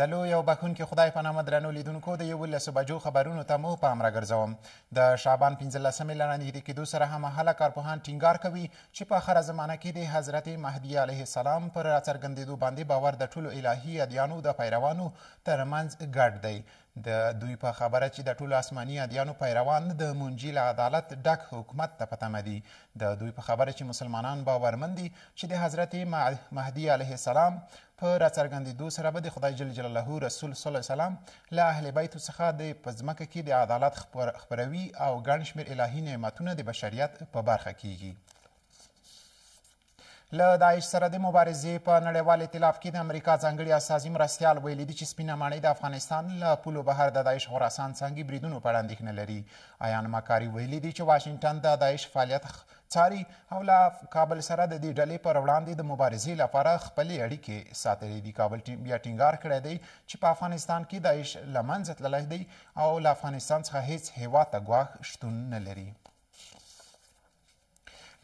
د لوی او بخونکي خدای په نامه درنو لیدونکو د یولسو بجو خبرونو ته مو پام راګرځوم د شعبان پنځلسمې له رانږدې کېدو سره همهاله کارپوهان ټینګار کوي چې په آخره زمانه کې د حضرت مهدي علیه السلام پر راڅرګندېدو باندې باور د ټولو الهي ادیانو د پیروانو ترمنځ ګډ دی د دوی په خبره چې د ټولو آسماني ادیانو پیروان د منجي له عدالت ډک حکومت ته په دي د دوی په خبره چې مسلمانان باورمند دي چې د حضرت مهدي علیه السلام په راڅرګندېدو سره به د خدای جل جلاله رسول صلی الله وسلم له اهل بیتو څخه د په ځمکه کې د عدالت خپروي او ګڼ شمېر الهي نعمتونه د بشریت په برخه کیږي له داعش سره د مبارزې په نړیوال ائتلاف کې د امریکا ځانګړي استازي مرستیال ویلي دي چې سپینه ماڼۍ د افغانستان له پولو بهر د داعش خراسان څانګې بریدونو په اړه اندېښنه لري ایان مکاري ویلي دي چې واشنګټن د داعش فعالیت څاري او له کابل سره د دې ډلې پر وړاندې د مبارزې لپاره خپلې اړیکې ساتلې دي کابل بیا ټینګار کړی دی چې په افغانستان کې داعش له منځه تللی دی او له افغانستان څخه هیڅ هیواد ته ګواښ شتون نه لري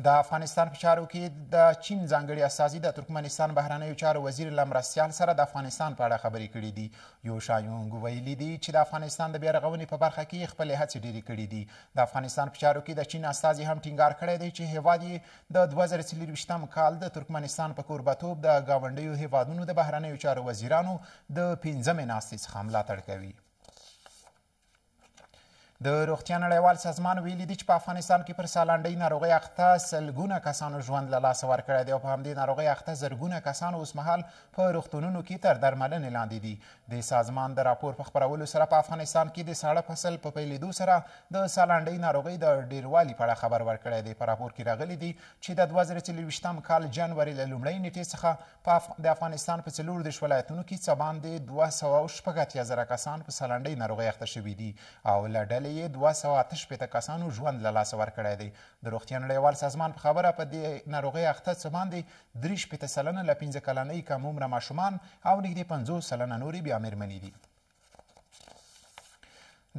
د افغانستان په چارو کې د چین ځانګړي استازي د ترکمنستان بهرنیو چارو وزیر له مرستیال سره د افغانستان په اړه خبرې کړې دي یو شایونګ ویلي دی چې د افغانستان د بیارغونې په برخه کې خپلې هڅې ډېرې کړې دي د افغانستان په چارو کې د چین استازي هم ټینګار کړی دی چې هیواد یې د 2023م کال د ترکمنستان په کوربتوب د گاونډیو هیوادونو د بهرنیو چارو وزیرانو د پنځمې ناستې څخه ملاتړ کوي د روغتیا نړیوال سازمان ویلي دی چې په افغانستان کې پر سالانډۍ ناروغي اخته سلګونه کسانو ژوند له لاسه ورکړی دی او په همدې ناروغۍ اخته زرګونه کسان اوسمهال په روغتونونو کې تر درملنې لاندې دي د سازمان د راپور په خپرولو سره په افغانستان کې د ساړه فصل په پیلېدو سره د سالانډۍ ناروغۍ د ډیروالي په اړه خبر ورکړی دی په راپور کې راغلی دی چې د 2024م کال جنوري له لومړۍ نیټې څخه په د افغانستان په څلور دېرش ولایتونو کې څه باندې دوه سوه شپږ اتیا زره کسان په سالانډۍ ناروغۍ اخته شوي دي او له ډلې یې دوه سوه اته شپېته کسانو ژوند له لاسه ورکړی دی د روغتیا نړیوال سازمان په خبره په دې ناروغۍ اخته څه باندې درې شپېته سلنه له پنځه کلنۍ کم عمره ماشومان او نږدې پنځوس سلنه نورې بیا مېرمنې دي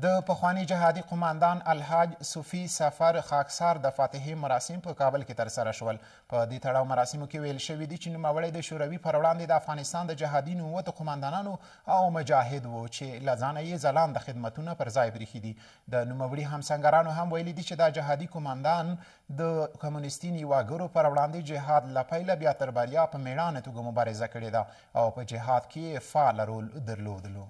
د پخوانی جهادي قوماندان الحاج صوفي سفر خاکسار د فاتحې مراسم په کابل کې ترسره شول په دې تړاو مراسمو کې ویل شوي دي چې نوموړی د شوروي پر وړاندې د افغانستان د جهادي نووتو قوماندانانو او مجاهد و چې له ځانه یې ځلانده خدمتونه پر ځای بریښي دي د نوموړي همسنګرانو هم ویلي دي چې دا جهادي قوماندان د کمونیستي نیواګرو پر وړاندې جهاد له پیله بیا تر بریا په میړانه توګه مبارزه کړې ده او په جهاد کې فعال رول درلودلو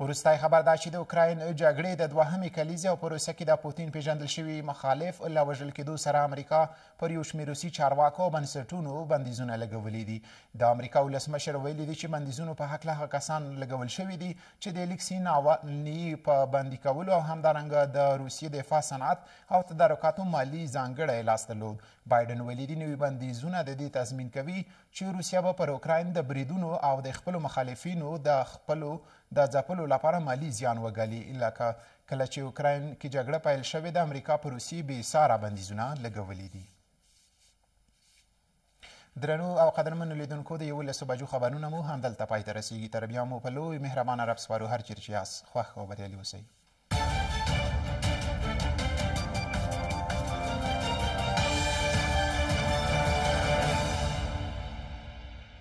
وروستی خبر دا چې د اوکراین جګړې د دوهمې کلیزې او په روسیه کې د پوتین پیژندل شوي مخالف له وژل کېدو سره امریکا پر یو شمېر روسي چارواکو بنسټونو بندیزونه لګولي دي د امریکا ولسمشر ویلي دي چې بندیزونو په هکله هغه کسان لګول شوي دي چې د الکسی ناوالني په بندي کولو او همدارنګه د روسیې دفاع صنعت او تدارکاتو مالی ځانګړی لاس درلود بایدن ویلي دي نوي بندیزونه د دې تضمین کوي چې روسیه به پر اوکراین د بریدونو او د خپلو مخالفینو د خپلو د ځپلو کولو لپاره مالی زیان وګالي لکه کله چې اوکراین کې جګړه پیل شوې ده امریکا په روسیې بې ساره بندیزونه لګولي دي درنو او قدرمنو لیدونکو د یولسو بجو خبرونه مو همدلته پای ته رسیږي تر بیا مو په لوی مهربانه رب سپارو هر چیرې چې یاست خوښ او بریالي اوسئ